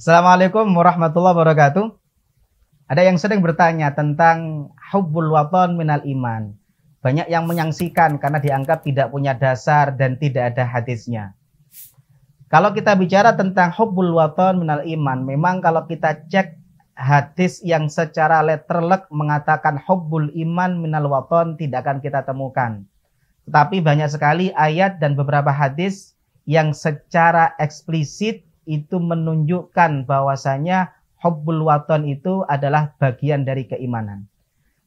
Assalamualaikum warahmatullahi wabarakatuh. Ada yang sering bertanya tentang hubbul waton minal iman. Banyak yang menyangsikan karena dianggap tidak punya dasar dan tidak ada hadisnya. Kalau kita bicara tentang hubbul waton minal iman, memang kalau kita cek hadis yang secara letterlek mengatakan hubbul iman minal waton tidak akan kita temukan. Tetapi banyak sekali ayat dan beberapa hadis yang secara eksplisit itu menunjukkan bahwasanya hubbul waton itu adalah bagian dari keimanan.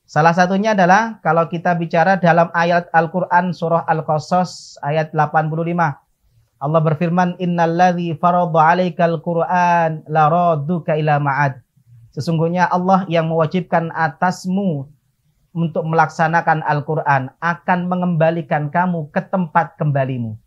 Salah satunya adalah kalau kita bicara dalam ayat Al-Qur'an surah Al-Qasas ayat 85. Allah berfirman, "Innalladzi farada 'alaikal Qur'an laradduka ila ma'ad." Sesungguhnya Allah yang mewajibkan atasmu untuk melaksanakan Al-Qur'an akan mengembalikan kamu ke tempat kembalimu.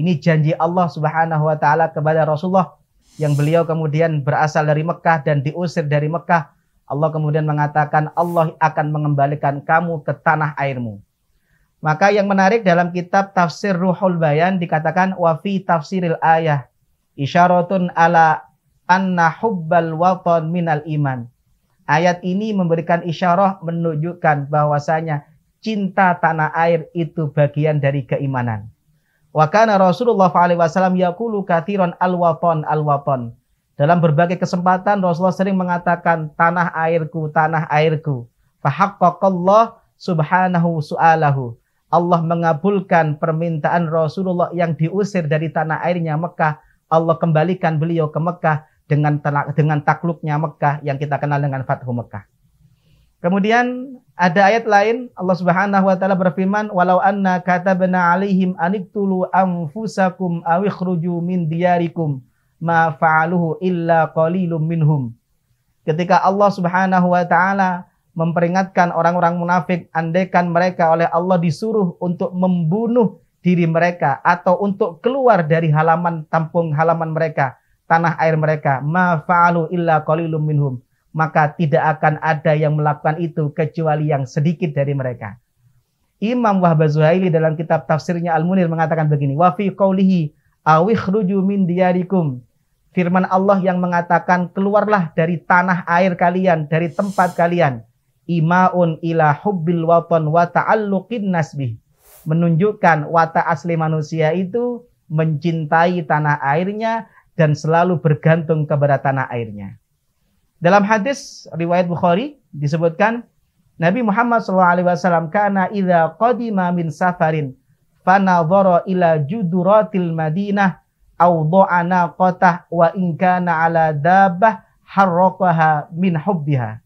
Ini janji Allah Subhanahu wa taala kepada Rasulullah yang beliau kemudian berasal dari Mekah dan diusir dari Mekah. Allah kemudian mengatakan Allah akan mengembalikan kamu ke tanah airmu. Maka yang menarik dalam kitab tafsir Ruhul Bayan dikatakan wafi tafsiril ayah isyaratun ala anna hubbal waton minal iman. Ayat ini memberikan isyarah menunjukkan bahwasanya cinta tanah air itu bagian dari keimanan. Wa kana Rasulullah wasallam yakulu katiron al-waton al-waton. Dalam berbagai kesempatan Rasulullah sering mengatakan tanah airku, tanah airku. Fahaqqaqallah subhanahu su'alahu. Allah mengabulkan permintaan Rasulullah yang diusir dari tanah airnya Mekah. Allah kembalikan beliau ke Mekah dengan dengan takluknya Mekah yang kita kenal dengan Fathu Mekah. Kemudian ada ayat lain Allah Subhanahu wa taala berfirman walau anna katabna alaihim aniktulu anfusakum aw ikhruju min diyarikum ma fa'aluhu illa qalilum minhum. Ketika Allah Subhanahu wa taala memperingatkan orang-orang munafik andekan mereka oleh Allah disuruh untuk membunuh diri mereka atau untuk keluar dari halaman tampung halaman mereka, tanah air mereka, ma fa'alu illa qalilum minhum maka tidak akan ada yang melakukan itu kecuali yang sedikit dari mereka. Imam Wahab Zuhaili dalam kitab tafsirnya Al-Munir mengatakan begini, "Wa fi awih awikhruju min diyarikum." Firman Allah yang mengatakan, "Keluarlah dari tanah air kalian, dari tempat kalian." Imaun ila hubbil waton wa ta'alluqin nasbi Menunjukkan watak asli manusia itu mencintai tanah airnya dan selalu bergantung kepada tanah airnya. Dalam hadis riwayat Bukhari disebutkan Nabi Muhammad SAW kana idza qadima min safarin fanadhara ila juduratil Madinah aw dha'ana qatah wa in kana ala dabbah harraqaha min hubbiha.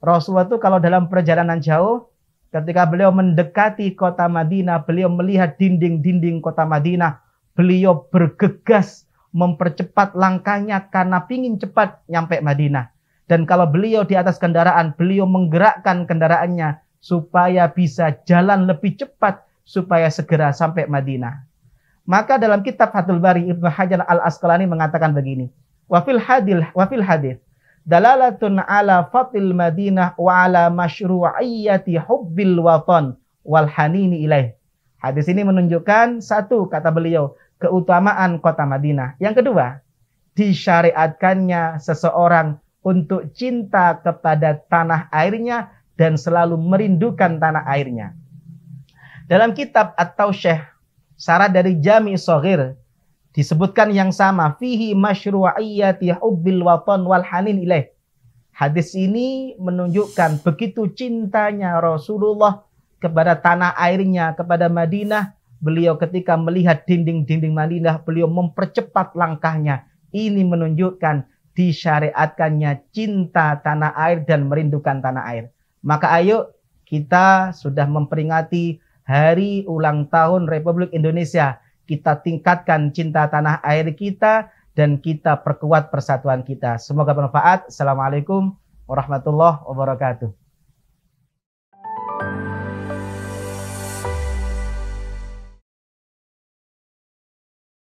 Rasulullah itu kalau dalam perjalanan jauh ketika beliau mendekati kota Madinah, beliau melihat dinding-dinding kota Madinah, beliau bergegas mempercepat langkahnya karena pingin cepat nyampe Madinah. Dan kalau beliau di atas kendaraan, beliau menggerakkan kendaraannya supaya bisa jalan lebih cepat supaya segera sampai Madinah. Maka dalam kitab Fathul Bari Ibnu Hajar Al Asqalani mengatakan begini, wafil hadil wafil hadis dalalatun ala fatil Madinah wa ala mashrua'iyati hubbil watan wal hanini ilaih. Hadis ini menunjukkan satu kata beliau keutamaan kota Madinah. Yang kedua, disyariatkannya seseorang untuk cinta kepada tanah airnya dan selalu merindukan tanah airnya. Dalam kitab atau syekh syarat dari Jami Sohir disebutkan yang sama fihi masyru'iyati hubbil watan wal hanin ilaih. Hadis ini menunjukkan begitu cintanya Rasulullah kepada tanah airnya, kepada Madinah. Beliau ketika melihat dinding-dinding Madinah, beliau mempercepat langkahnya. Ini menunjukkan disyariatkannya cinta tanah air dan merindukan tanah air. Maka ayo kita sudah memperingati hari ulang tahun Republik Indonesia. Kita tingkatkan cinta tanah air kita dan kita perkuat persatuan kita. Semoga bermanfaat. Assalamualaikum warahmatullahi wabarakatuh.